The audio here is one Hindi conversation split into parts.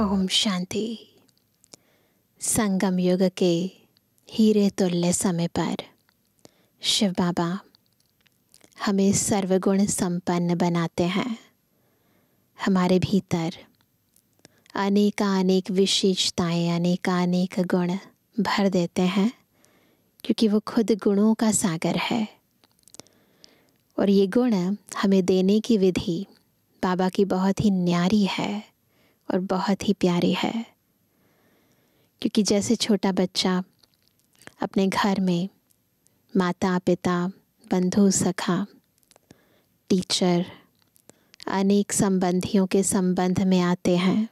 ओम शांति संगम युग के हीरे तुल्य समय पर शिव बाबा हमें सर्वगुण संपन्न बनाते हैं हमारे भीतर अनेकानेक विशेषताएं अनेकानेक गुण भर देते हैं क्योंकि वो खुद गुणों का सागर है और ये गुण हमें देने की विधि बाबा की बहुत ही न्यारी है और बहुत ही प्यारी है क्योंकि जैसे छोटा बच्चा अपने घर में माता पिता बंधु सखा टीचर अनेक संबंधियों के संबंध में आते हैं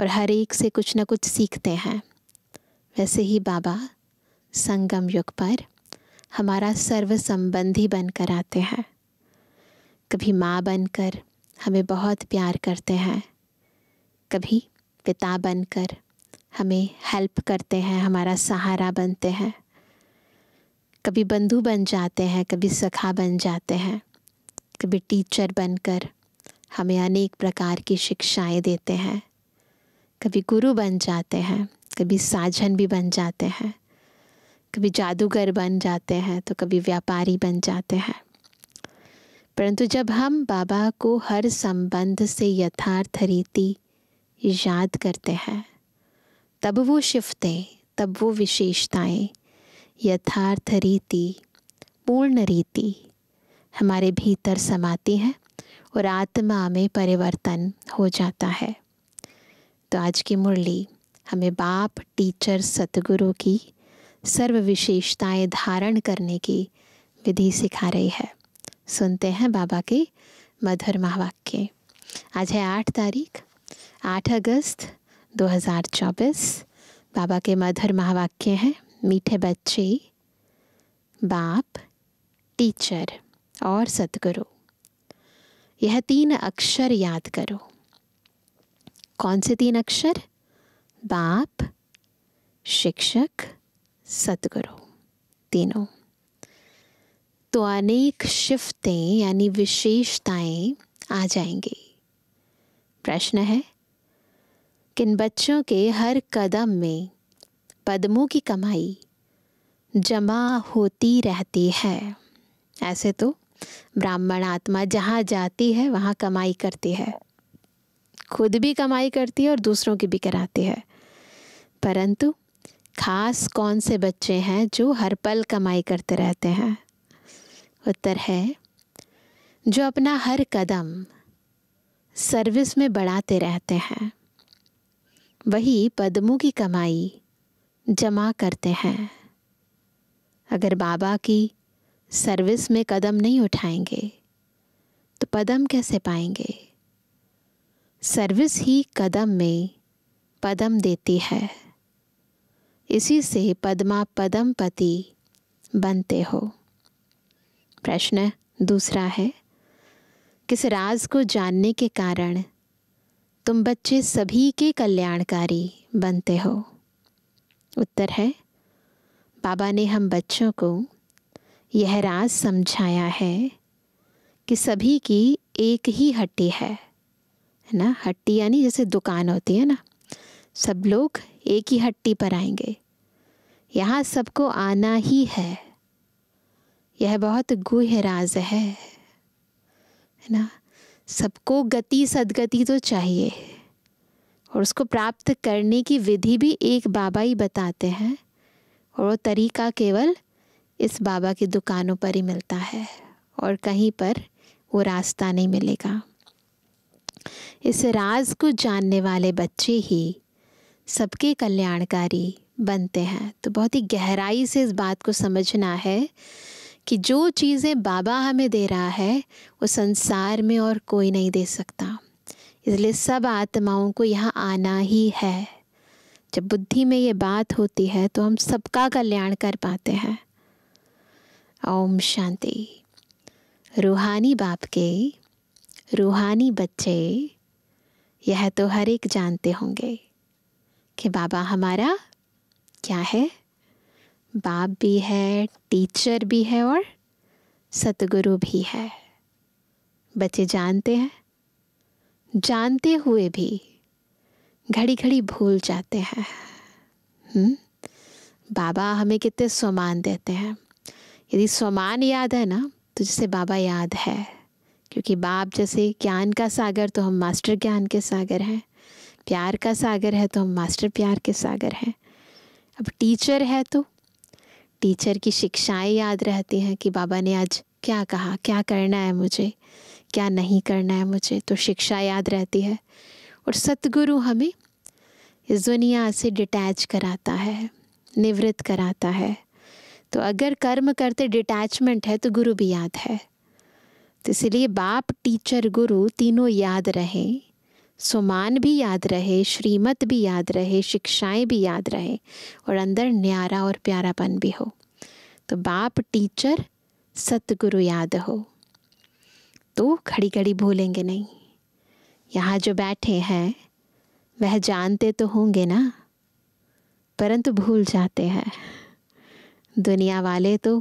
और हर एक से कुछ ना कुछ सीखते हैं वैसे ही बाबा संगम युग पर हमारा सर्व संबंधी बनकर आते हैं कभी माँ बनकर हमें बहुत प्यार करते हैं कभी पिता बनकर हमें हेल्प करते हैं हमारा सहारा बनते हैं कभी बंधु बन जाते हैं कभी सखा बन जाते हैं कभी टीचर बनकर हमें अनेक प्रकार की शिक्षाएं देते हैं कभी गुरु बन जाते हैं कभी साजन भी बन जाते हैं कभी जादूगर बन जाते हैं तो कभी व्यापारी बन जाते हैं परंतु जब हम बाबा को हर संबंध से यथार्थ रीति याद करते हैं तब वो शिफ्तें तब वो विशेषताएं यथार्थ रीति पूर्ण रीति हमारे भीतर समाती हैं और आत्मा में परिवर्तन हो जाता है तो आज की मुरली हमें बाप टीचर सतगुरु की सर्व विशेषताएं धारण करने की विधि सिखा रही है सुनते हैं बाबा के मधुर महावाक्य आज है आठ तारीख आठ अगस्त 2024 बाबा के मधुर महावाक्य हैं मीठे बच्चे बाप टीचर और सतगुरु यह तीन अक्षर याद करो कौन से तीन अक्षर बाप शिक्षक सतगुरु तीनों तो अनेक शिफ्टें यानी विशेषताएं आ जाएंगी प्रश्न है किन बच्चों के हर कदम में पद्मों की कमाई जमा होती रहती है ऐसे तो ब्राह्मण आत्मा जहाँ जाती है वहाँ कमाई करती है खुद भी कमाई करती है और दूसरों की भी कराती है परंतु खास कौन से बच्चे हैं जो हर पल कमाई करते रहते हैं उत्तर है जो अपना हर कदम सर्विस में बढ़ाते रहते हैं वही पद्मों की कमाई जमा करते हैं अगर बाबा की सर्विस में कदम नहीं उठाएंगे तो पदम कैसे पाएंगे सर्विस ही कदम में पदम देती है इसी से पद्मा पदम पति बनते हो प्रश्न दूसरा है किस राज को जानने के कारण तुम बच्चे सभी के कल्याणकारी बनते हो उत्तर है बाबा ने हम बच्चों को यह राज समझाया है कि सभी की एक ही हट्टी है है ना हट्टी यानी जैसे दुकान होती है ना सब लोग एक ही हट्टी पर आएंगे यहाँ सबको आना ही है यह बहुत गुह राज है है ना सबको गति सदगति तो चाहिए और उसको प्राप्त करने की विधि भी एक बाबा ही बताते हैं और वो तरीका केवल इस बाबा की दुकानों पर ही मिलता है और कहीं पर वो रास्ता नहीं मिलेगा इस राज को जानने वाले बच्चे ही सबके कल्याणकारी बनते हैं तो बहुत ही गहराई से इस बात को समझना है कि जो चीज़ें बाबा हमें दे रहा है वो संसार में और कोई नहीं दे सकता इसलिए सब आत्माओं को यहाँ आना ही है जब बुद्धि में ये बात होती है तो हम सबका कल्याण कर पाते हैं ओम शांति रूहानी बाप के रूहानी बच्चे यह तो हर एक जानते होंगे कि बाबा हमारा क्या है बाप भी है टीचर भी है और सतगुरु भी है बच्चे जानते हैं जानते हुए भी घड़ी घड़ी भूल जाते हैं हम्म? बाबा हमें कितने समान देते हैं यदि समान याद है ना तो जैसे बाबा याद है क्योंकि बाप जैसे ज्ञान का सागर तो हम मास्टर ज्ञान के सागर हैं प्यार का सागर है तो हम मास्टर प्यार के सागर हैं अब टीचर है तो टीचर की शिक्षाएं याद रहती हैं कि बाबा ने आज क्या कहा क्या करना है मुझे क्या नहीं करना है मुझे तो शिक्षा याद रहती है और सतगुरु हमें इस दुनिया से डिटैच कराता है निवृत्त कराता है तो अगर कर्म करते डिटैचमेंट है तो गुरु भी याद है तो इसलिए बाप टीचर गुरु तीनों याद रहें सुमान भी याद रहे श्रीमत भी याद रहे शिक्षाएं भी याद रहे और अंदर न्यारा और प्यारापन भी हो तो बाप टीचर सतगुरु याद हो तो खड़ी खड़ी भूलेंगे नहीं यहाँ जो बैठे हैं वह जानते तो होंगे ना परंतु भूल जाते हैं दुनिया वाले तो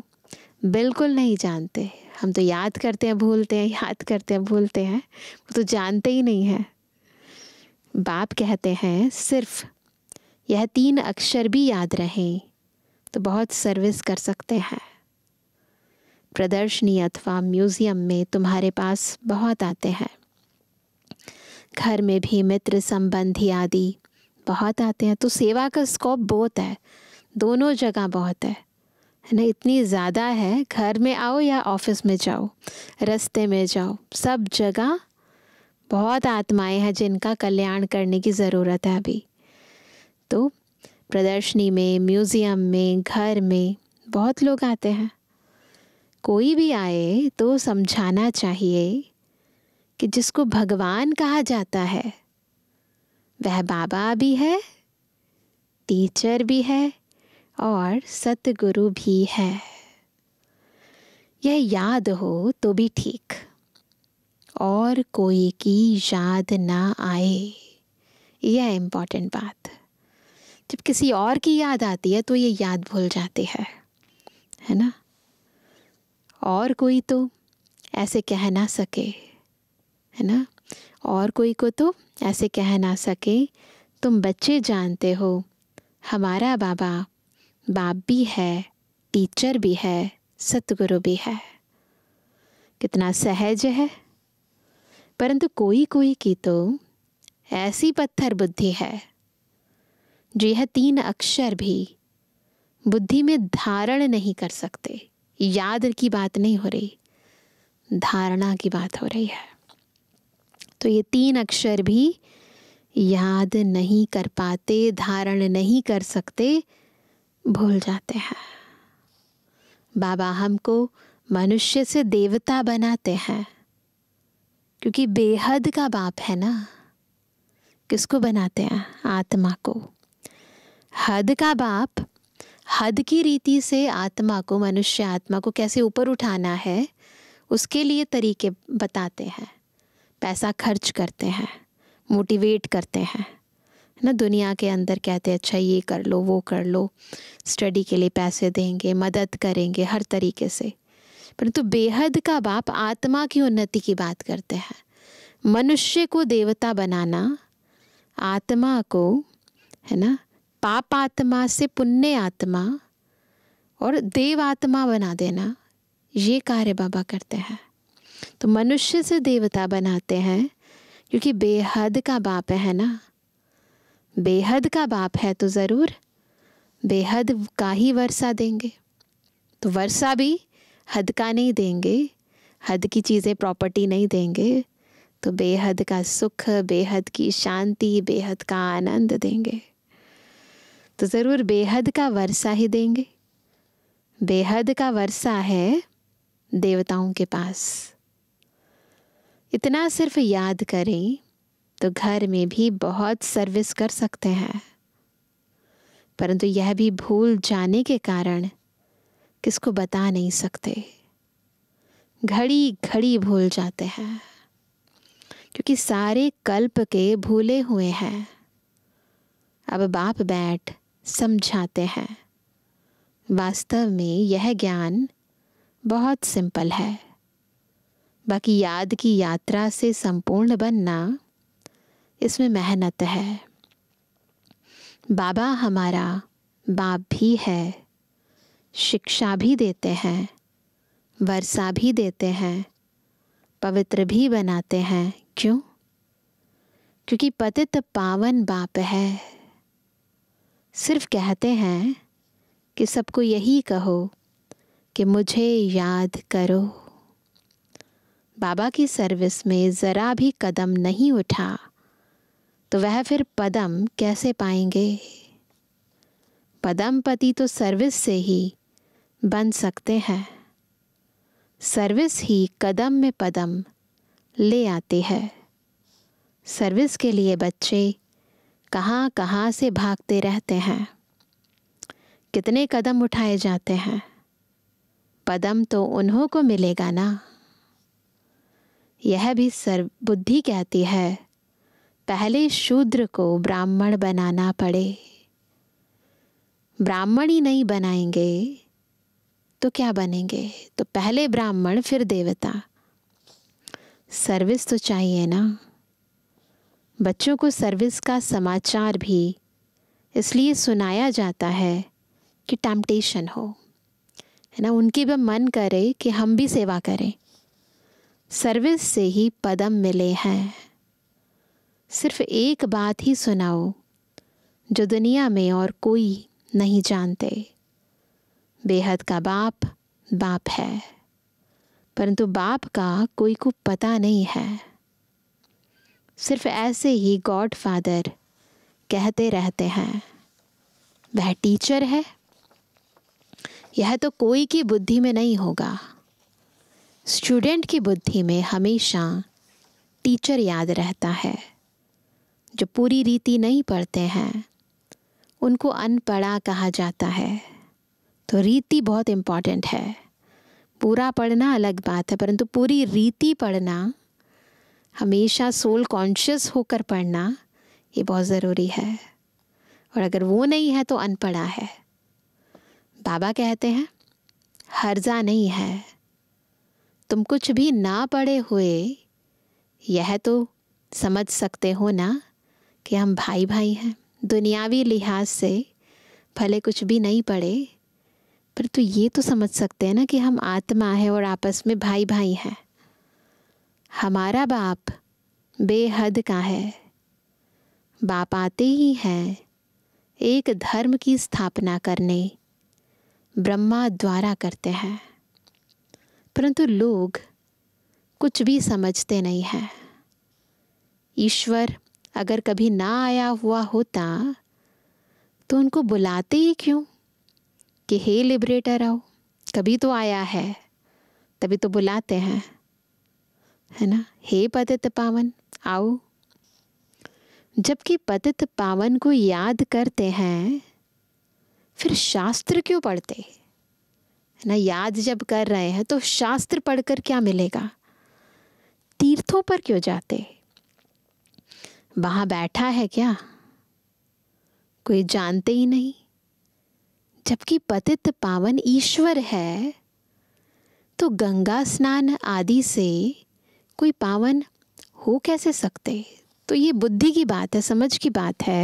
बिल्कुल नहीं जानते हम तो याद करते हैं भूलते हैं याद करते हैं भूलते हैं वो तो जानते ही नहीं हैं बाप कहते हैं सिर्फ यह तीन अक्षर भी याद रहें तो बहुत सर्विस कर सकते हैं प्रदर्शनी अथवा म्यूज़ियम में तुम्हारे पास बहुत आते हैं घर में भी मित्र संबंधी आदि बहुत आते हैं तो सेवा का स्कोप बहुत है दोनों जगह बहुत है है ना इतनी ज़्यादा है घर में आओ या ऑफिस में जाओ रास्ते में जाओ सब जगह बहुत आत्माएं हैं जिनका कल्याण करने की ज़रूरत है अभी तो प्रदर्शनी में म्यूज़ियम में घर में बहुत लोग आते हैं कोई भी आए तो समझाना चाहिए कि जिसको भगवान कहा जाता है वह बाबा भी है टीचर भी है और सतगुरु भी है यह याद हो तो भी ठीक और कोई की याद ना आए यह इम्पॉर्टेंट बात जब किसी और की याद आती है तो ये याद भूल जाती है है ना और कोई तो ऐसे कह ना सके है ना और कोई को तो ऐसे कह ना सके तुम बच्चे जानते हो हमारा बाबा बाप भी है टीचर भी है सतगुरु भी है कितना सहज है परंतु कोई कोई की तो ऐसी पत्थर बुद्धि है जो यह हाँ, तीन अक्षर भी बुद्धि में धारण नहीं कर सकते याद की बात नहीं हो रही धारणा की बात हो रही है तो ये तीन अक्षर भी याद नहीं कर पाते धारण नहीं कर सकते भूल जाते हैं बाबा हमको मनुष्य से देवता बनाते हैं क्योंकि बेहद का बाप है ना किसको बनाते हैं आत्मा को हद का बाप हद की रीति से आत्मा को मनुष्य आत्मा को कैसे ऊपर उठाना है उसके लिए तरीके बताते हैं पैसा खर्च करते हैं मोटिवेट करते हैं है ना दुनिया के अंदर कहते हैं अच्छा ये कर लो वो कर लो स्टडी के लिए पैसे देंगे मदद करेंगे हर तरीके से परंतु तो बेहद का बाप आत्मा की उन्नति की बात करते हैं मनुष्य को देवता बनाना आत्मा को है ना पाप आत्मा से पुण्य आत्मा और देव आत्मा बना देना ये कार्य बाबा करते हैं तो मनुष्य से देवता बनाते हैं क्योंकि बेहद का बाप है ना बेहद का बाप है तो ज़रूर बेहद का ही वर्षा देंगे तो वर्षा भी हद का नहीं देंगे हद की चीज़ें प्रॉपर्टी नहीं देंगे तो बेहद का सुख बेहद की शांति बेहद का आनंद देंगे तो ज़रूर बेहद का वर्षा ही देंगे बेहद का वर्षा है देवताओं के पास इतना सिर्फ याद करें तो घर में भी बहुत सर्विस कर सकते हैं परंतु यह भी भूल जाने के कारण किसको बता नहीं सकते घड़ी घड़ी भूल जाते हैं क्योंकि सारे कल्प के भूले हुए हैं अब बाप बैठ समझाते हैं वास्तव में यह ज्ञान बहुत सिंपल है बाकी याद की यात्रा से संपूर्ण बनना इसमें मेहनत है बाबा हमारा बाप भी है शिक्षा भी देते हैं वर्षा भी देते हैं पवित्र भी बनाते हैं क्यों क्योंकि पतित पावन बाप है सिर्फ कहते हैं कि सबको यही कहो कि मुझे याद करो बाबा की सर्विस में ज़रा भी कदम नहीं उठा तो वह फिर पदम कैसे पाएंगे पदम पति तो सर्विस से ही बन सकते हैं सर्विस ही कदम में पदम ले आती है सर्विस के लिए बच्चे कहाँ कहाँ से भागते रहते हैं कितने कदम उठाए जाते हैं पदम तो उन्हों को मिलेगा ना यह भी सर्व बुद्धि कहती है पहले शूद्र को ब्राह्मण बनाना पड़े ब्राह्मण ही नहीं बनाएंगे तो क्या बनेंगे तो पहले ब्राह्मण फिर देवता सर्विस तो चाहिए ना बच्चों को सर्विस का समाचार भी इसलिए सुनाया जाता है कि टैम्पटेशन हो है ना उनकी भी मन करे कि हम भी सेवा करें सर्विस से ही पदम मिले हैं सिर्फ एक बात ही सुनाओ जो दुनिया में और कोई नहीं जानते बेहद का बाप बाप है परंतु बाप का कोई को पता नहीं है सिर्फ ऐसे ही गॉड फादर कहते रहते हैं वह टीचर है यह तो कोई की बुद्धि में नहीं होगा स्टूडेंट की बुद्धि में हमेशा टीचर याद रहता है जो पूरी रीति नहीं पढ़ते हैं उनको अनपढ़ा कहा जाता है तो रीति बहुत इम्पॉर्टेंट है पूरा पढ़ना अलग बात है परंतु पूरी रीति पढ़ना हमेशा सोल कॉन्शियस होकर पढ़ना ये बहुत ज़रूरी है और अगर वो नहीं है तो अनपढ़ा है बाबा कहते हैं हर्जा नहीं है तुम कुछ भी ना पढ़े हुए यह तो समझ सकते हो ना कि हम भाई भाई हैं दुनियावी लिहाज से भले कुछ भी नहीं पढ़े पर तो ये तो समझ सकते हैं ना कि हम आत्मा हैं और आपस में भाई भाई हैं हमारा बाप बेहद का है बाप आते ही हैं एक धर्म की स्थापना करने ब्रह्मा द्वारा करते हैं परंतु लोग कुछ भी समझते नहीं हैं ईश्वर अगर कभी ना आया हुआ होता तो उनको बुलाते ही क्यों कि हे लिबरेटर आओ कभी तो आया है तभी तो बुलाते हैं है ना हे पतित पावन आओ जबकि पतित पावन को याद करते हैं फिर शास्त्र क्यों पढ़ते है ना याद जब कर रहे हैं तो शास्त्र पढ़कर क्या मिलेगा तीर्थों पर क्यों जाते वहाँ बैठा है क्या कोई जानते ही नहीं जबकि पतित पावन ईश्वर है तो गंगा स्नान आदि से कोई पावन हो कैसे सकते तो ये बुद्धि की बात है समझ की बात है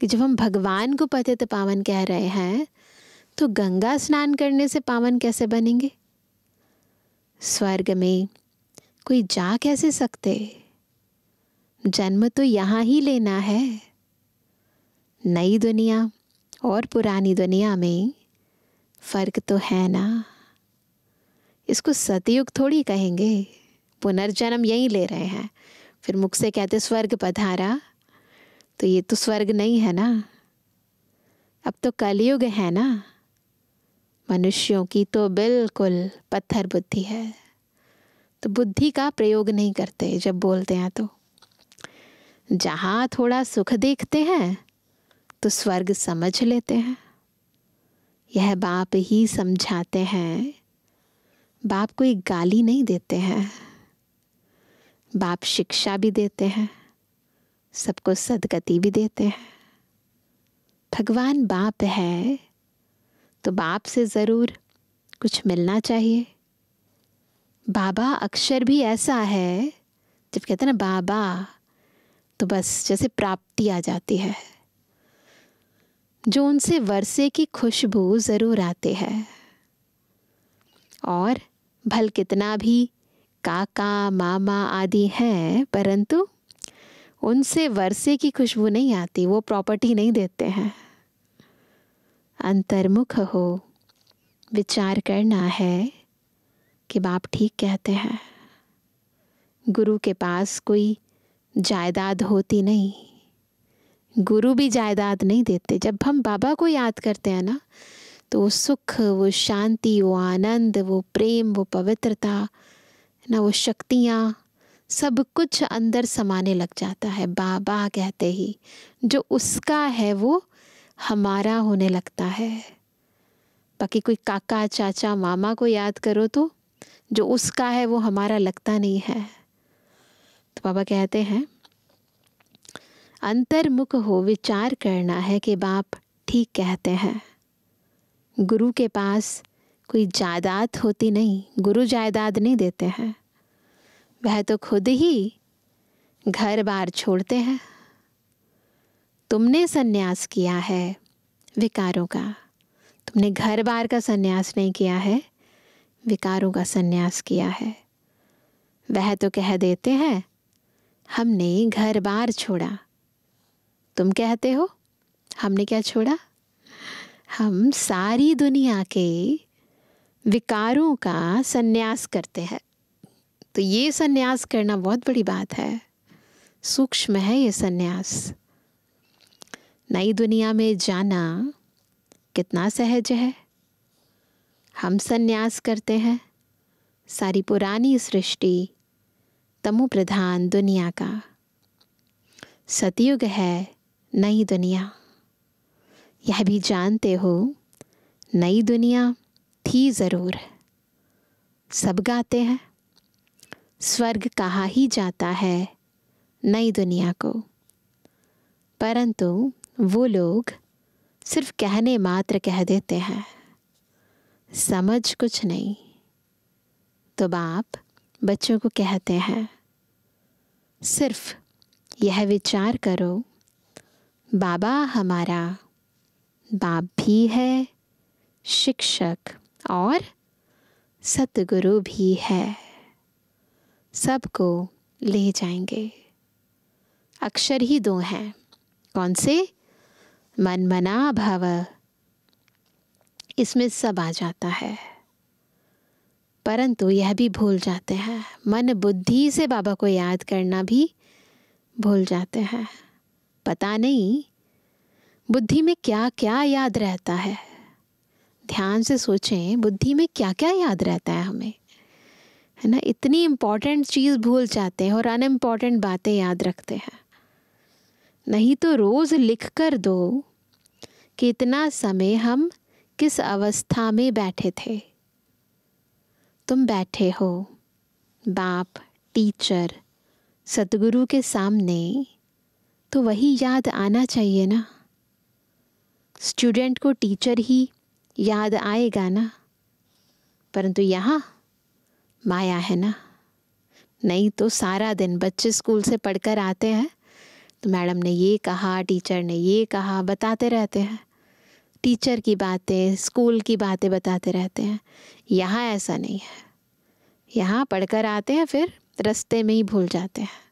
कि जब हम भगवान को पतित पावन कह रहे हैं तो गंगा स्नान करने से पावन कैसे बनेंगे स्वर्ग में कोई जा कैसे सकते जन्म तो यहाँ ही लेना है नई दुनिया और पुरानी दुनिया में फ़र्क तो है ना इसको सतयुग थोड़ी कहेंगे पुनर्जन्म यही ले रहे हैं फिर मुख से कहते स्वर्ग पधारा तो ये तो स्वर्ग नहीं है ना अब तो कलयुग है ना मनुष्यों की तो बिल्कुल पत्थर बुद्धि है तो बुद्धि का प्रयोग नहीं करते जब बोलते हैं तो जहाँ थोड़ा सुख देखते हैं तो स्वर्ग समझ लेते हैं यह बाप ही समझाते हैं बाप कोई गाली नहीं देते हैं बाप शिक्षा भी देते हैं सबको सदगति भी देते हैं भगवान बाप है तो बाप से ज़रूर कुछ मिलना चाहिए बाबा अक्षर भी ऐसा है जब कहते हैं ना बाबा तो बस जैसे प्राप्ति आ जाती है जो उनसे वर्षे की खुशबू ज़रूर आते हैं और भल कितना भी काका मामा आदि हैं परंतु उनसे वर्षे की खुशबू नहीं आती वो प्रॉपर्टी नहीं देते हैं अंतर्मुख हो विचार करना है कि बाप ठीक कहते हैं गुरु के पास कोई जायदाद होती नहीं गुरु भी जायदाद नहीं देते जब हम बाबा को याद करते हैं ना तो वो सुख वो शांति वो आनंद वो प्रेम वो पवित्रता ना वो शक्तियाँ सब कुछ अंदर समाने लग जाता है बाबा कहते ही जो उसका है वो हमारा होने लगता है बाकी कोई काका चाचा मामा को याद करो तो जो उसका है वो हमारा लगता नहीं है तो बाबा कहते हैं अंतर्मुख हो विचार करना है कि बाप ठीक कहते हैं गुरु के पास कोई जायदाद होती नहीं गुरु जायदाद नहीं देते हैं वह तो खुद ही घर बार छोड़ते हैं तुमने सन्यास किया है विकारों का तुमने घर बार का सन्यास नहीं किया है विकारों का सन्यास किया है वह तो कह देते हैं हमने घर बार छोड़ा तुम कहते हो हमने क्या छोड़ा हम सारी दुनिया के विकारों का सन्यास करते हैं तो ये सन्यास करना बहुत बड़ी बात है सूक्ष्म है ये सन्यास नई दुनिया में जाना कितना सहज है हम सन्यास करते हैं सारी पुरानी सृष्टि तमु प्रधान दुनिया का सतयुग है नई दुनिया यह भी जानते हो नई दुनिया थी ज़रूर सब गाते हैं स्वर्ग कहा ही जाता है नई दुनिया को परंतु वो लोग सिर्फ कहने मात्र कह देते हैं समझ कुछ नहीं तो बाप बच्चों को कहते हैं सिर्फ यह विचार करो बाबा हमारा बाप भी है शिक्षक और सतगुरु भी है सबको ले जाएंगे अक्षर ही दो हैं कौन से मन मना भव इसमें सब आ जाता है परंतु यह भी भूल जाते हैं मन बुद्धि से बाबा को याद करना भी भूल जाते हैं पता नहीं बुद्धि में क्या क्या याद रहता है ध्यान से सोचें बुद्धि में क्या क्या याद रहता है हमें है ना इतनी इम्पॉर्टेंट चीज़ भूल जाते हैं और अनइम्पॉर्टेंट बातें याद रखते हैं नहीं तो रोज़ लिख कर दो कि इतना समय हम किस अवस्था में बैठे थे तुम बैठे हो बाप टीचर सतगुरु के सामने तो वही याद आना चाहिए ना स्टूडेंट को टीचर ही याद आएगा ना परंतु यहाँ माया है ना नहीं तो सारा दिन बच्चे स्कूल से पढ़कर आते हैं तो मैडम ने ये कहा टीचर ने ये कहा बताते रहते हैं टीचर की बातें स्कूल की बातें बताते रहते हैं यहाँ ऐसा नहीं है यहाँ पढ़कर आते हैं फिर रस्ते में ही भूल जाते हैं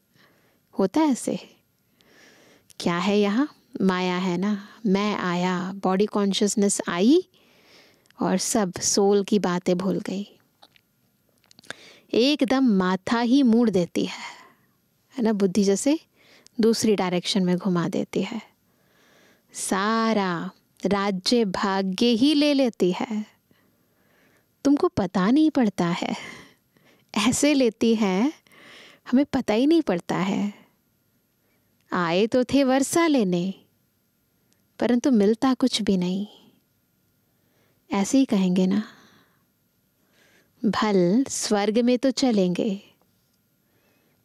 होता है ऐसे ही क्या है यहाँ माया है ना मैं आया बॉडी कॉन्शियसनेस आई और सब सोल की बातें भूल गई एकदम माथा ही मूड़ देती है है ना बुद्धि जैसे दूसरी डायरेक्शन में घुमा देती है सारा राज्य भाग्य ही ले लेती है तुमको पता नहीं पड़ता है ऐसे लेती है हमें पता ही नहीं पड़ता है आए तो थे वर्षा लेने परंतु मिलता कुछ भी नहीं ऐसे ही कहेंगे ना भल स्वर्ग में तो चलेंगे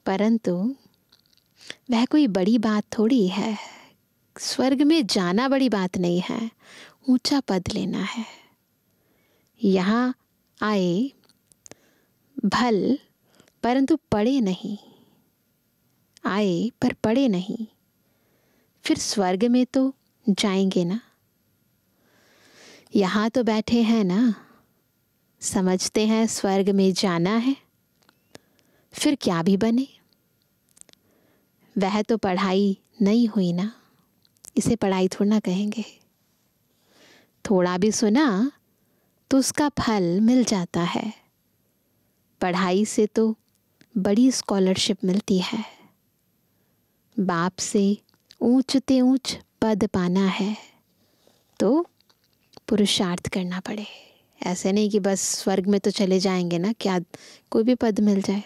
परंतु वह कोई बड़ी बात थोड़ी है स्वर्ग में जाना बड़ी बात नहीं है ऊंचा पद लेना है यहाँ आए भल परंतु पड़े नहीं आए पर पड़े नहीं फिर स्वर्ग में तो जाएंगे ना यहाँ तो बैठे हैं ना समझते हैं स्वर्ग में जाना है फिर क्या भी बने वह तो पढ़ाई नहीं हुई ना इसे पढ़ाई थोड़ा ना कहेंगे थोड़ा भी सुना तो उसका फल मिल जाता है पढ़ाई से तो बड़ी स्कॉलरशिप मिलती है बाप से ऊंचते ऊंच पद पाना है तो पुरुषार्थ करना पड़े ऐसे नहीं कि बस स्वर्ग में तो चले जाएंगे ना क्या कोई भी पद मिल जाए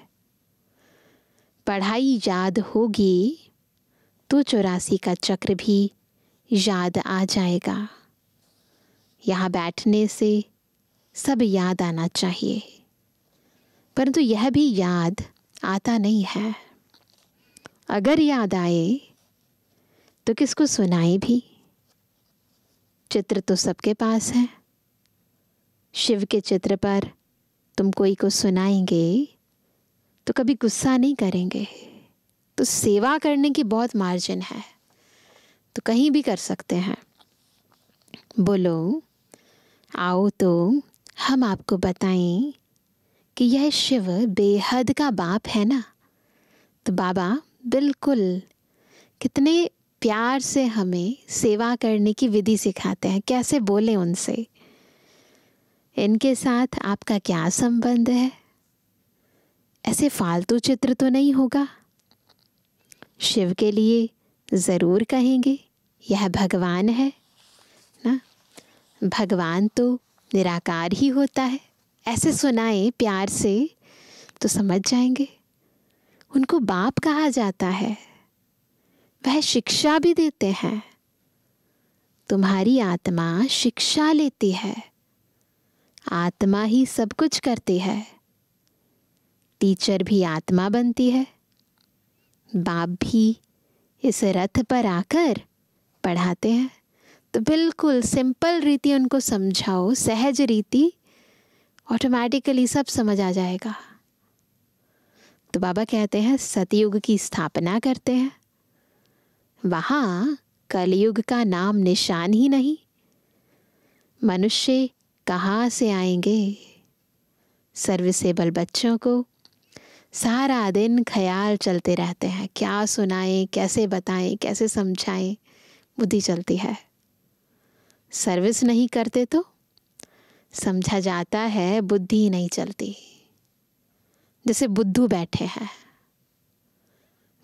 पढ़ाई याद होगी तो चौरासी का चक्र भी याद आ जाएगा यहाँ बैठने से सब याद आना चाहिए परंतु यह भी याद आता नहीं है अगर याद आए तो किसको सुनाए भी चित्र तो सबके पास है शिव के चित्र पर तुम कोई को सुनाएंगे तो कभी गुस्सा नहीं करेंगे तो सेवा करने की बहुत मार्जिन है तो कहीं भी कर सकते हैं बोलो आओ तो हम आपको बताएं कि यह शिव बेहद का बाप है ना तो बाबा बिल्कुल कितने प्यार से हमें सेवा करने की विधि सिखाते हैं कैसे बोले उनसे इनके साथ आपका क्या संबंध है ऐसे फालतू चित्र तो नहीं होगा शिव के लिए ज़रूर कहेंगे यह भगवान है ना भगवान तो निराकार ही होता है ऐसे सुनाए प्यार से तो समझ जाएंगे उनको बाप कहा जाता है वह शिक्षा भी देते हैं तुम्हारी आत्मा शिक्षा लेती है आत्मा ही सब कुछ करती है टीचर भी आत्मा बनती है बाप भी इस रथ पर आकर पढ़ाते हैं तो बिल्कुल सिंपल रीति उनको समझाओ सहज रीति ऑटोमेटिकली सब समझ आ जाएगा तो बाबा कहते हैं सतयुग की स्थापना करते हैं वहाँ कलयुग का नाम निशान ही नहीं मनुष्य कहाँ से आएंगे सर्विसेबल बच्चों को सारा दिन ख्याल चलते रहते हैं क्या सुनाएं कैसे बताएं कैसे समझाएं बुद्धि चलती है सर्विस नहीं करते तो समझा जाता है बुद्धि नहीं चलती जैसे बुद्धू बैठे हैं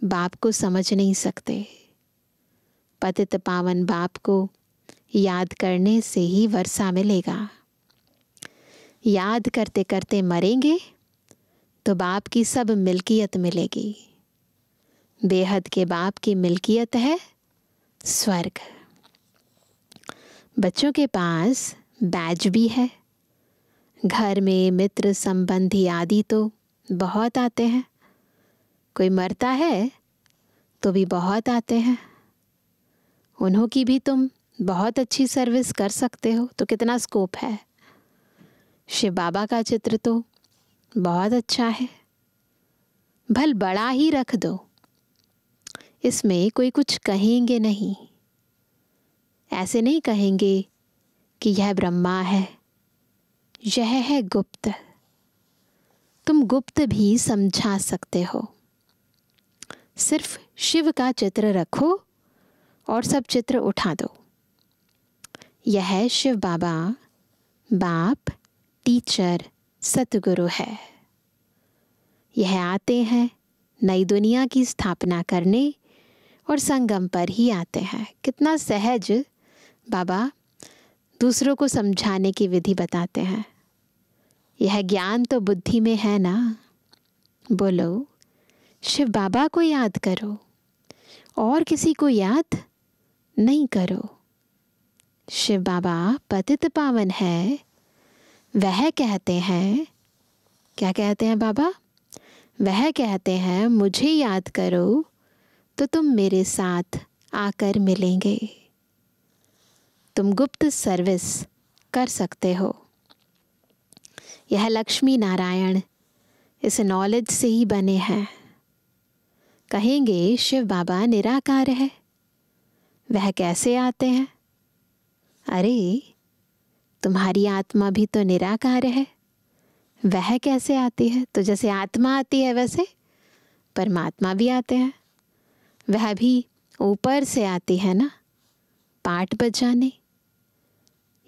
बाप को समझ नहीं सकते पतित पावन बाप को याद करने से ही वर्षा मिलेगा याद करते करते मरेंगे तो बाप की सब मिल्कियत मिलेगी बेहद के बाप की मिल्कियत है स्वर्ग बच्चों के पास बैज भी है घर में मित्र संबंधी आदि तो बहुत आते हैं कोई मरता है तो भी बहुत आते हैं उन्हों की भी तुम बहुत अच्छी सर्विस कर सकते हो तो कितना स्कोप है शिव बाबा का चित्र तो बहुत अच्छा है भल बड़ा ही रख दो इसमें कोई कुछ कहेंगे नहीं ऐसे नहीं कहेंगे कि यह ब्रह्मा है यह है गुप्त तुम गुप्त भी समझा सकते हो सिर्फ शिव का चित्र रखो और सब चित्र उठा दो यह शिव बाबा बाप टीचर सतगुरु है यह आते हैं नई दुनिया की स्थापना करने और संगम पर ही आते हैं कितना सहज बाबा दूसरों को समझाने की विधि बताते हैं यह ज्ञान तो बुद्धि में है ना बोलो शिव बाबा को याद करो और किसी को याद नहीं करो शिव बाबा पतित पावन है वह कहते हैं क्या कहते हैं बाबा वह कहते हैं मुझे याद करो तो तुम मेरे साथ आकर मिलेंगे तुम गुप्त सर्विस कर सकते हो यह लक्ष्मी नारायण इस नॉलेज से ही बने हैं कहेंगे शिव बाबा निराकार है वह कैसे आते हैं अरे तुम्हारी आत्मा भी तो निराकार है वह कैसे आती है तो जैसे आत्मा आती है वैसे परमात्मा भी आते हैं वह भी ऊपर से आती है ना पाठ बजाने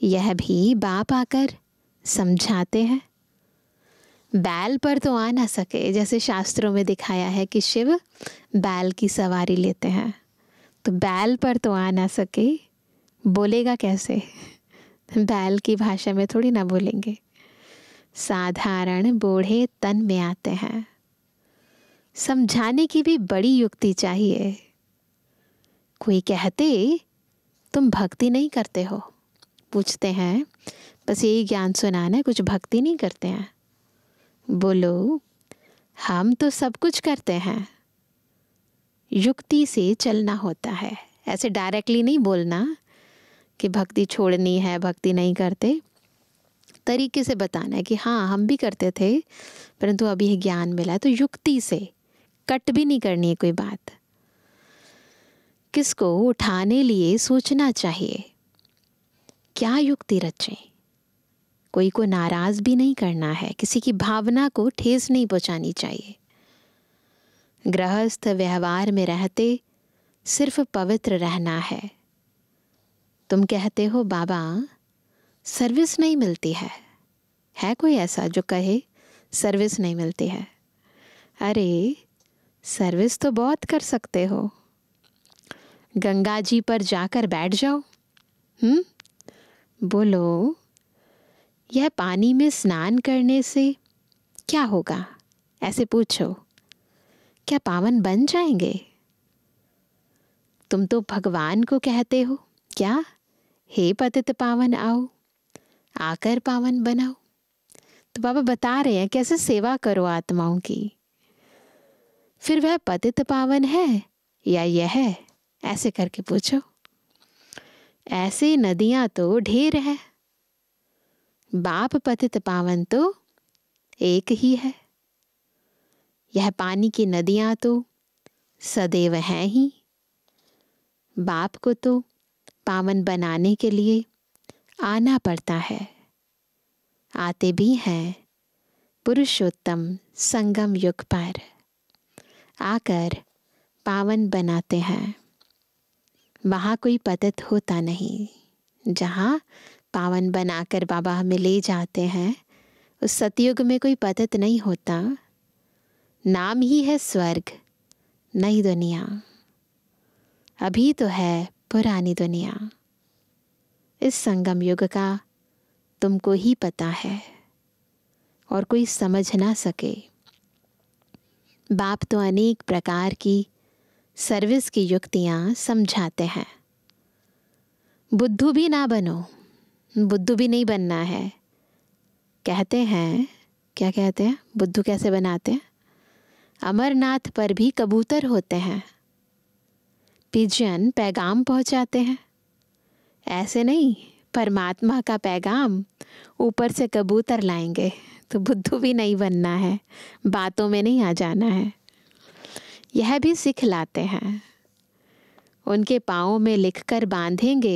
यह भी बाप आकर समझाते हैं बैल पर तो आ ना सके जैसे शास्त्रों में दिखाया है कि शिव बैल की सवारी लेते हैं तो बैल पर तो आ ना सके बोलेगा कैसे बैल की भाषा में थोड़ी ना बोलेंगे साधारण बूढ़े तन में आते हैं समझाने की भी बड़ी युक्ति चाहिए कोई कहते तुम भक्ति नहीं करते हो पूछते हैं बस यही ज्ञान सुनाना है कुछ भक्ति नहीं करते हैं बोलो हम तो सब कुछ करते हैं युक्ति से चलना होता है ऐसे डायरेक्टली नहीं बोलना कि भक्ति छोड़नी है भक्ति नहीं करते तरीके से बताना है कि हाँ हम भी करते थे परंतु अभी यह ज्ञान मिला है तो युक्ति से कट भी नहीं करनी है कोई बात किसको उठाने लिए सोचना चाहिए क्या युक्ति रचें कोई को नाराज़ भी नहीं करना है किसी की भावना को ठेस नहीं पहुंचानी चाहिए गृहस्थ व्यवहार में रहते सिर्फ पवित्र रहना है तुम कहते हो बाबा सर्विस नहीं मिलती है है कोई ऐसा जो कहे सर्विस नहीं मिलती है अरे सर्विस तो बहुत कर सकते हो गंगा जी पर जाकर बैठ जाओ हम्म बोलो यह पानी में स्नान करने से क्या होगा ऐसे पूछो क्या पावन बन जाएंगे तुम तो भगवान को कहते हो क्या हे पतित पावन आओ आकर पावन बनाओ तो बाबा बता रहे हैं कैसे सेवा करो आत्माओं की फिर वह पतित पावन है या यह है ऐसे करके पूछो ऐसी नदियां तो ढेर है बाप पतित पावन तो एक ही है यह पानी की नदियां तो सदैव हैं ही बाप को तो पावन बनाने के लिए आना पड़ता है आते भी हैं पुरुषोत्तम संगम युग पर आकर पावन बनाते हैं वहाँ कोई पतित होता नहीं जहाँ पावन बनाकर बाबा हमें ले जाते हैं उस सतयुग में कोई पतत नहीं होता नाम ही है स्वर्ग नई दुनिया अभी तो है पुरानी दुनिया इस संगम युग का तुमको ही पता है और कोई समझ ना सके बाप तो अनेक प्रकार की सर्विस की युक्तियाँ समझाते हैं बुद्धू भी ना बनो बुद्धू भी नहीं बनना है कहते हैं क्या कहते हैं बुद्धू कैसे बनाते हैं अमरनाथ पर भी कबूतर होते हैं पिजन पैगाम पहुंचाते हैं ऐसे नहीं परमात्मा का पैगाम ऊपर से कबूतर लाएंगे तो बुद्धू भी नहीं बनना है बातों में नहीं आ जाना है यह भी सिख लाते हैं उनके पाँव में लिखकर बांधेंगे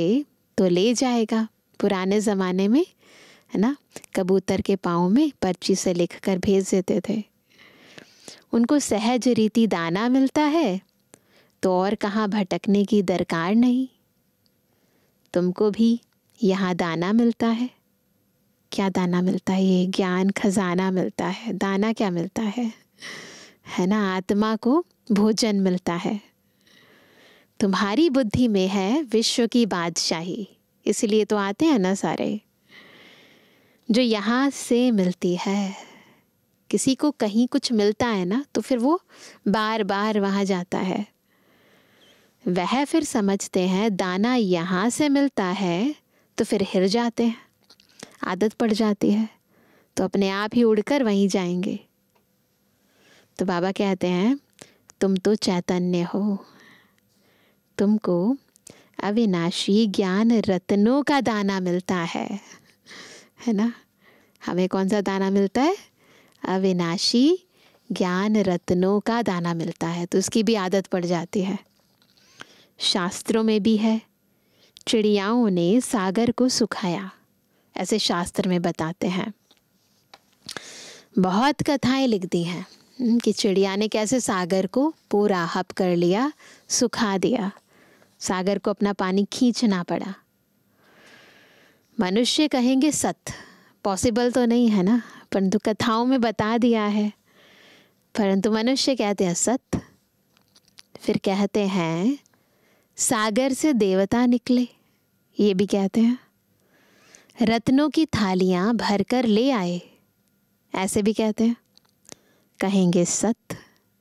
तो ले जाएगा पुराने ज़माने में है ना कबूतर के पाँव में पर्ची से लिख कर भेज देते थे उनको सहज रीति दाना मिलता है तो और कहाँ भटकने की दरकार नहीं तुमको भी यहाँ दाना मिलता है क्या दाना मिलता है ये ज्ञान खजाना मिलता है दाना क्या मिलता है है ना आत्मा को भोजन मिलता है तुम्हारी बुद्धि में है विश्व की बादशाही इसलिए तो आते हैं ना सारे जो यहाँ से मिलती है किसी को कहीं कुछ मिलता है ना तो फिर वो बार बार वहाँ जाता है वह फिर समझते हैं दाना यहाँ से मिलता है तो फिर हिर जाते हैं आदत पड़ जाती है तो अपने आप ही उड़कर वहीं जाएंगे तो बाबा कहते हैं तुम तो चैतन्य हो तुमको अविनाशी ज्ञान रत्नों का दाना मिलता है है ना हमें कौन सा दाना मिलता है अविनाशी ज्ञान रत्नों का दाना मिलता है तो उसकी भी आदत पड़ जाती है शास्त्रों में भी है चिड़ियाओं ने सागर को सुखाया ऐसे शास्त्र में बताते हैं बहुत कथाएं लिख दी हैं कि चिड़िया ने कैसे सागर को पूरा हप कर लिया सुखा दिया सागर को अपना पानी खींचना पड़ा मनुष्य कहेंगे सत्य पॉसिबल तो नहीं है ना परंतु कथाओं में बता दिया है परंतु मनुष्य कहते हैं सत्य फिर कहते हैं सागर से देवता निकले ये भी कहते हैं रत्नों की थालियां भरकर ले आए ऐसे भी कहते हैं कहेंगे सत्य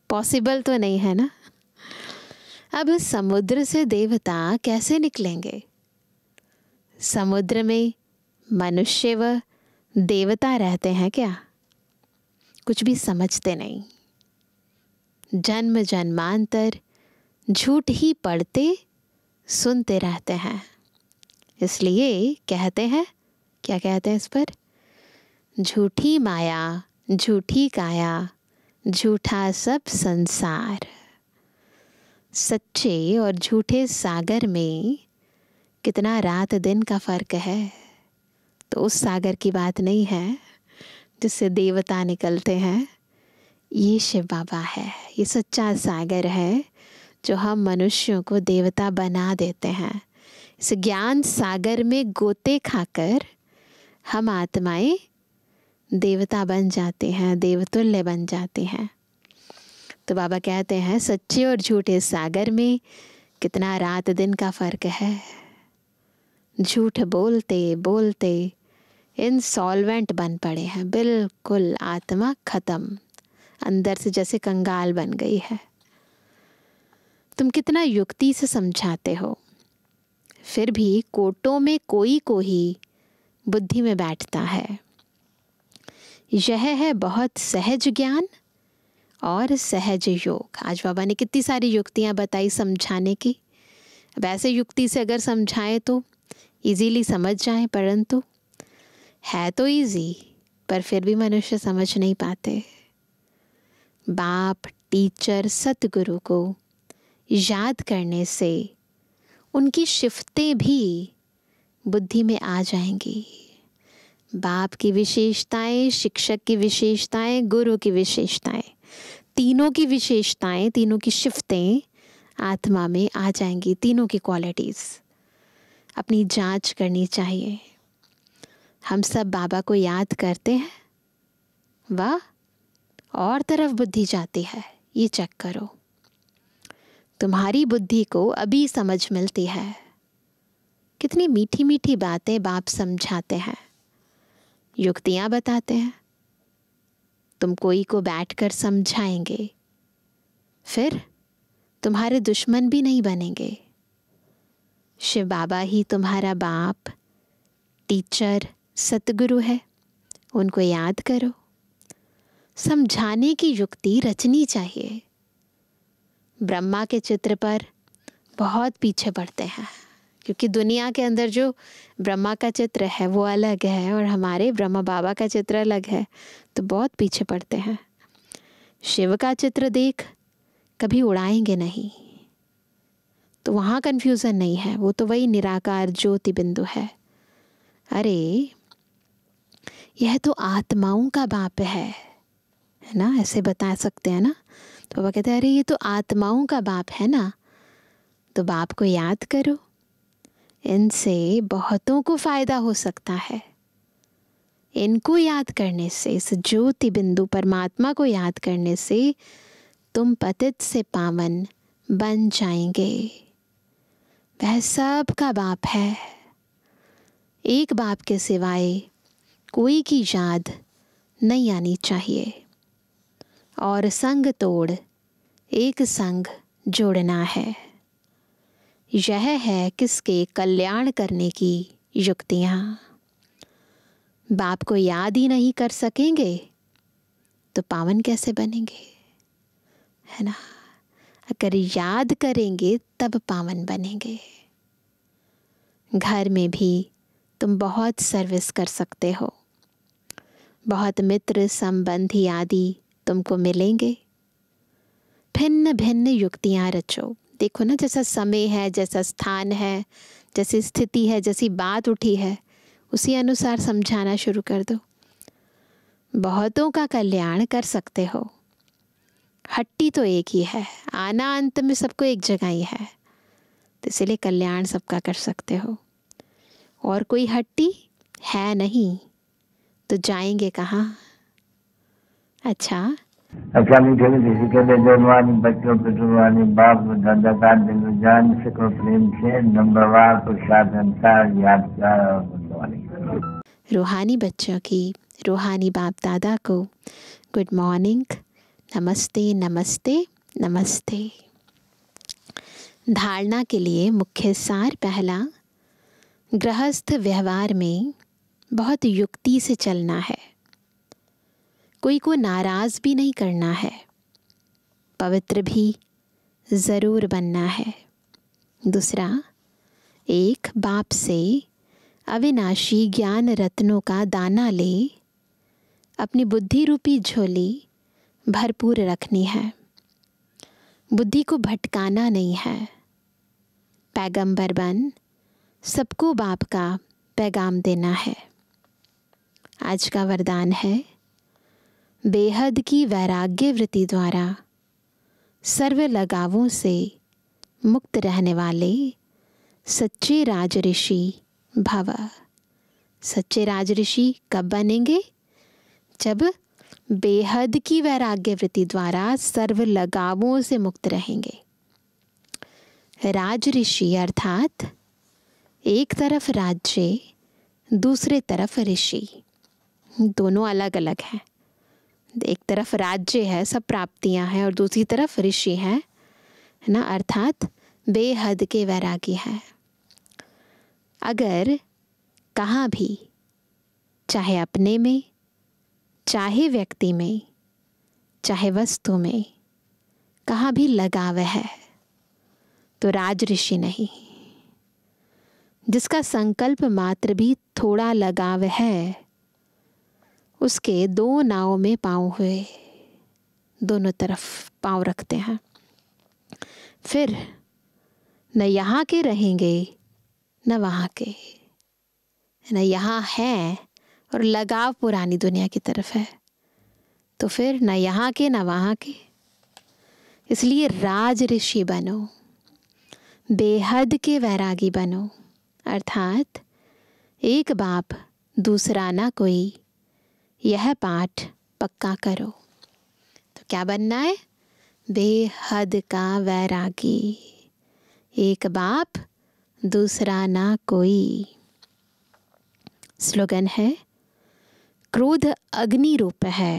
पॉसिबल तो नहीं है ना अब इस समुद्र से देवता कैसे निकलेंगे समुद्र में मनुष्य व देवता रहते हैं क्या कुछ भी समझते नहीं जन्म जन्मांतर झूठ ही पढ़ते सुनते रहते हैं इसलिए कहते हैं क्या कहते हैं इस पर झूठी माया झूठी काया झूठा सब संसार सच्चे और झूठे सागर में कितना रात दिन का फ़र्क है तो उस सागर की बात नहीं है जिससे देवता निकलते हैं ये शिव बाबा है ये सच्चा सागर है जो हम मनुष्यों को देवता बना देते हैं इस ज्ञान सागर में गोते खाकर हम आत्माएं देवता बन जाते हैं देवतुल्य बन जाते हैं तो बाबा कहते हैं सच्चे और झूठे सागर में कितना रात दिन का फ़र्क है झूठ बोलते बोलते इनसॉल्वेंट बन पड़े हैं बिल्कुल आत्मा ख़त्म अंदर से जैसे कंगाल बन गई है तुम कितना युक्ति से समझाते हो फिर भी कोटों में कोई को ही बुद्धि में बैठता है यह है बहुत सहज ज्ञान और सहज योग आज बाबा ने कितनी सारी युक्तियाँ बताई समझाने की अब ऐसे युक्ति से अगर समझाएं तो इजीली समझ जाएं परंतु है तो इजी पर फिर भी मनुष्य समझ नहीं पाते बाप टीचर सतगुरु को याद करने से उनकी शिफ्तें भी बुद्धि में आ जाएंगी बाप की विशेषताएं शिक्षक की विशेषताएं गुरु की विशेषताएं तीनों की विशेषताएं तीनों की शिफ्तें आत्मा में आ जाएंगी तीनों की क्वालिटीज़ अपनी जांच करनी चाहिए हम सब बाबा को याद करते हैं वह और तरफ बुद्धि जाती है ये चेक करो तुम्हारी बुद्धि को अभी समझ मिलती है कितनी मीठी मीठी बातें बाप समझाते हैं युक्तियाँ बताते हैं तुम कोई को बैठ कर समझाएंगे फिर तुम्हारे दुश्मन भी नहीं बनेंगे शिव बाबा ही तुम्हारा बाप टीचर सतगुरु है उनको याद करो समझाने की युक्ति रचनी चाहिए ब्रह्मा के चित्र पर बहुत पीछे पड़ते हैं क्योंकि दुनिया के अंदर जो ब्रह्मा का चित्र है वो अलग है और हमारे ब्रह्मा बाबा का चित्र अलग है तो बहुत पीछे पड़ते हैं शिव का चित्र देख कभी उड़ाएंगे नहीं तो वहाँ कन्फ्यूज़न नहीं है वो तो वही निराकार ज्योति बिंदु है अरे यह तो आत्माओं का बाप है है ना ऐसे बता सकते हैं ना तो बाबा कहते हैं अरे ये तो आत्माओं का बाप है ना तो बाप को याद करो इनसे बहुतों को फ़ायदा हो सकता है इनको याद करने से इस ज्योति बिंदु परमात्मा को याद करने से तुम पतित से पावन बन जाएंगे वह सब का बाप है एक बाप के सिवाय कोई की याद नहीं आनी चाहिए और संग तोड़ एक संग जोड़ना है यह है किसके कल्याण करने की युक्तियाँ बाप को याद ही नहीं कर सकेंगे तो पावन कैसे बनेंगे है ना अगर याद करेंगे तब पावन बनेंगे घर में भी तुम बहुत सर्विस कर सकते हो बहुत मित्र संबंधी आदि तुमको मिलेंगे भिन्न भिन्न युक्तियाँ रचो देखो ना जैसा समय है जैसा स्थान है जैसी स्थिति है जैसी बात उठी है उसी अनुसार समझाना शुरू कर दो बहुतों का कल्याण कर सकते हो हट्टी तो एक ही है आना अंत में सबको एक जगह ही है तो इसलिए कल्याण सबका कर सकते हो और कोई हट्टी है नहीं तो जाएंगे कहाँ अच्छा अकाली ठेली किसी के बेजनवानी बच्चों पर पिटुरवानी बाप धंधा दिल जान सको प्रेम से नंबर नंबरवार प्रसाद अंसार यादगार और रूहानी बच्चों की रूहानी बाप दादा को गुड मॉर्निंग नमस्ते नमस्ते नमस्ते धारणा के लिए मुख्य सार पहला गृहस्थ व्यवहार में बहुत युक्ति से चलना है कोई को नाराज़ भी नहीं करना है पवित्र भी ज़रूर बनना है दूसरा एक बाप से अविनाशी ज्ञान रत्नों का दाना ले अपनी बुद्धि रूपी झोली भरपूर रखनी है बुद्धि को भटकाना नहीं है पैगंबर बन सबको बाप का पैगाम देना है आज का वरदान है बेहद की वैराग्य वृत्ति द्वारा सर्व लगावों से मुक्त रहने वाले सच्चे राज ऋषि भव सच्चे राज ऋषि कब बनेंगे जब बेहद की वैराग्य वृत्ति द्वारा सर्व लगावों से मुक्त रहेंगे राज ऋषि अर्थात एक तरफ राज्य दूसरे तरफ ऋषि दोनों अलग अलग हैं एक तरफ राज्य है सब प्राप्तियां हैं और दूसरी तरफ ऋषि हैं है ना अर्थात बेहद के वैरागी है अगर कहाँ भी चाहे अपने में चाहे व्यक्ति में चाहे वस्तु में कहाँ भी लगाव है तो राज ऋषि नहीं जिसका संकल्प मात्र भी थोड़ा लगाव है उसके दो नाव में पाँव हुए दोनों तरफ पाँव रखते हैं फिर न यहाँ के रहेंगे न वहाँ के न यहाँ हैं और लगाव पुरानी दुनिया की तरफ है तो फिर न यहाँ के न वहाँ के इसलिए राज ऋषि बनो बेहद के वैरागी बनो अर्थात एक बाप दूसरा ना कोई यह पाठ पक्का करो तो क्या बनना है बेहद का वैरागी एक बाप दूसरा ना कोई स्लोगन है क्रोध अग्नि रूप है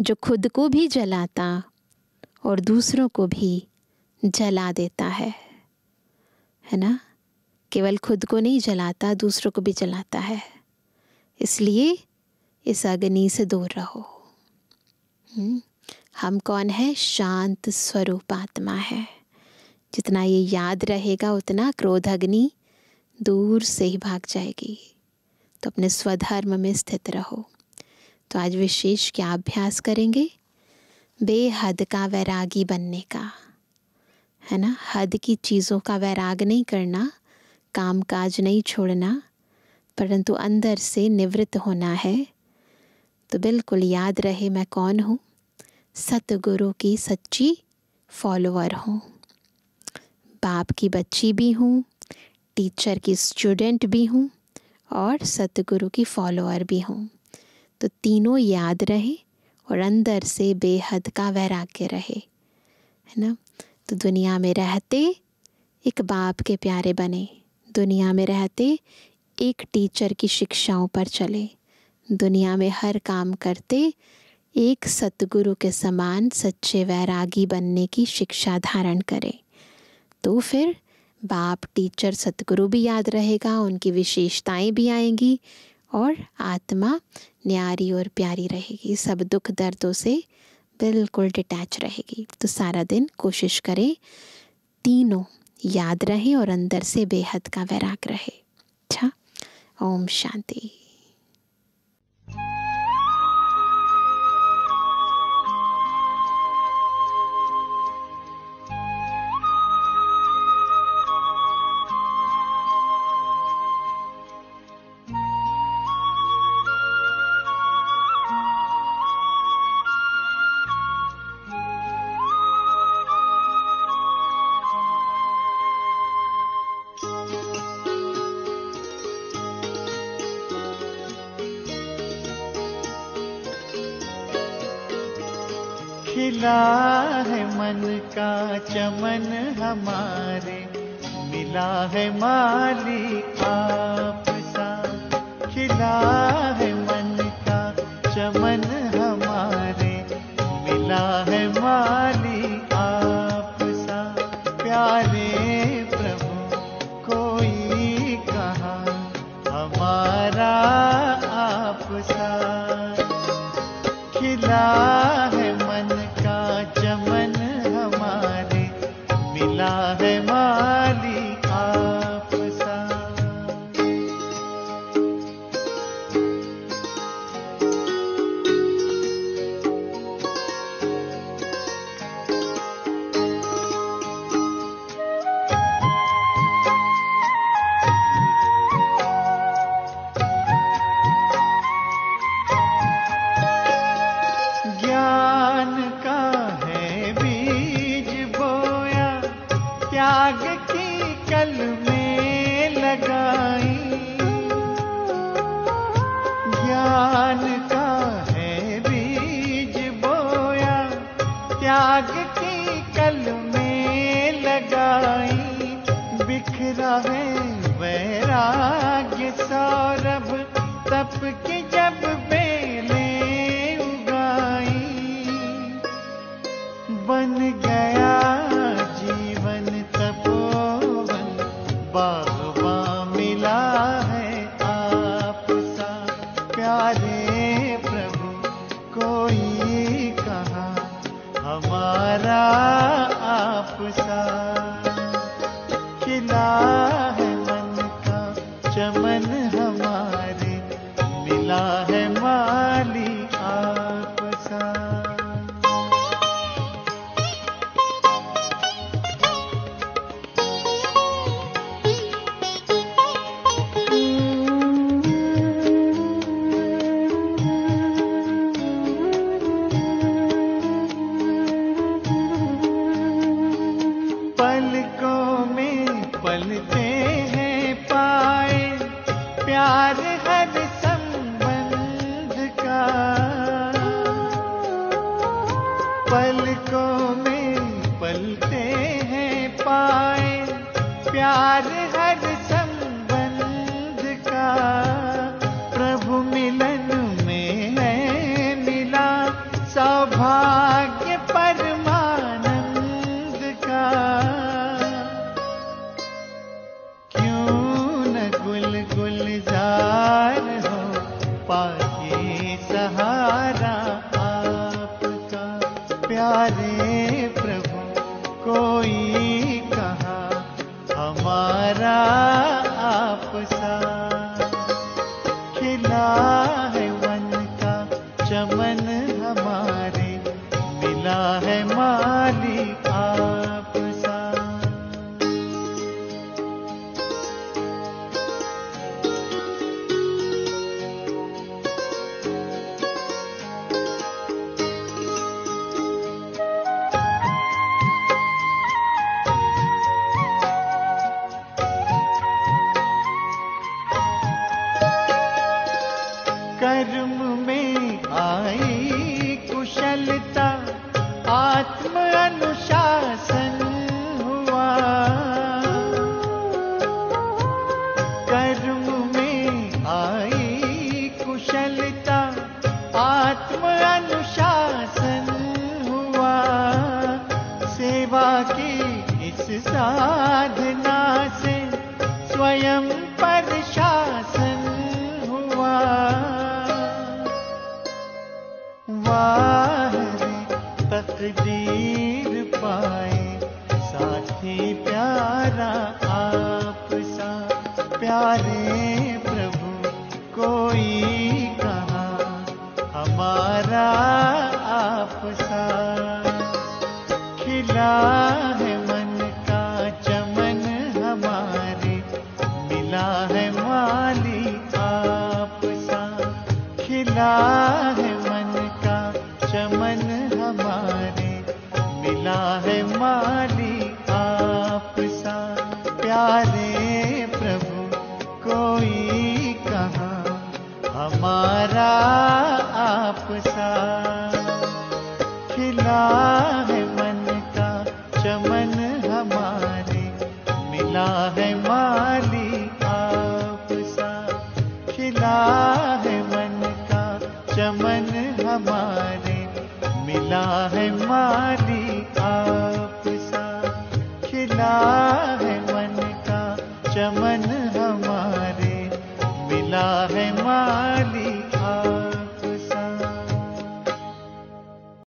जो खुद को भी जलाता और दूसरों को भी जला देता है है ना केवल खुद को नहीं जलाता दूसरों को भी जलाता है इसलिए इस अग्नि से दूर रहो हम्म? हम कौन है शांत स्वरूप आत्मा है जितना ये याद रहेगा उतना क्रोध अग्नि दूर से ही भाग जाएगी तो अपने स्वधर्म में स्थित रहो तो आज विशेष क्या अभ्यास करेंगे बेहद का वैरागी बनने का है ना हद की चीज़ों का वैराग नहीं करना काम काज नहीं छोड़ना परंतु अंदर से निवृत्त होना है तो बिल्कुल याद रहे मैं कौन हूँ सतगुरु की सच्ची फॉलोअर हूँ बाप की बच्ची भी हूँ टीचर की स्टूडेंट भी हूँ और सतगुरु की फॉलोअर भी हूँ तो तीनों याद रहे और अंदर से बेहद का वैराग्य रहे है ना तो दुनिया में रहते एक बाप के प्यारे बने दुनिया में रहते एक टीचर की शिक्षाओं पर चले दुनिया में हर काम करते एक सतगुरु के समान सच्चे वैरागी बनने की शिक्षा धारण करें तो फिर बाप टीचर सतगुरु भी याद रहेगा उनकी विशेषताएं भी आएंगी और आत्मा न्यारी और प्यारी रहेगी सब दुख दर्दों से बिल्कुल डिटैच रहेगी तो सारा दिन कोशिश करें तीनों याद रहे और अंदर से बेहद का वैराग रहे अच्छा ओम शांति खिला है मन का चमन हमारे मिला है मालिक आप सा खिला ध से स्वयं प्रशासन हुआ वाह तकदीर पाए साथी प्यारा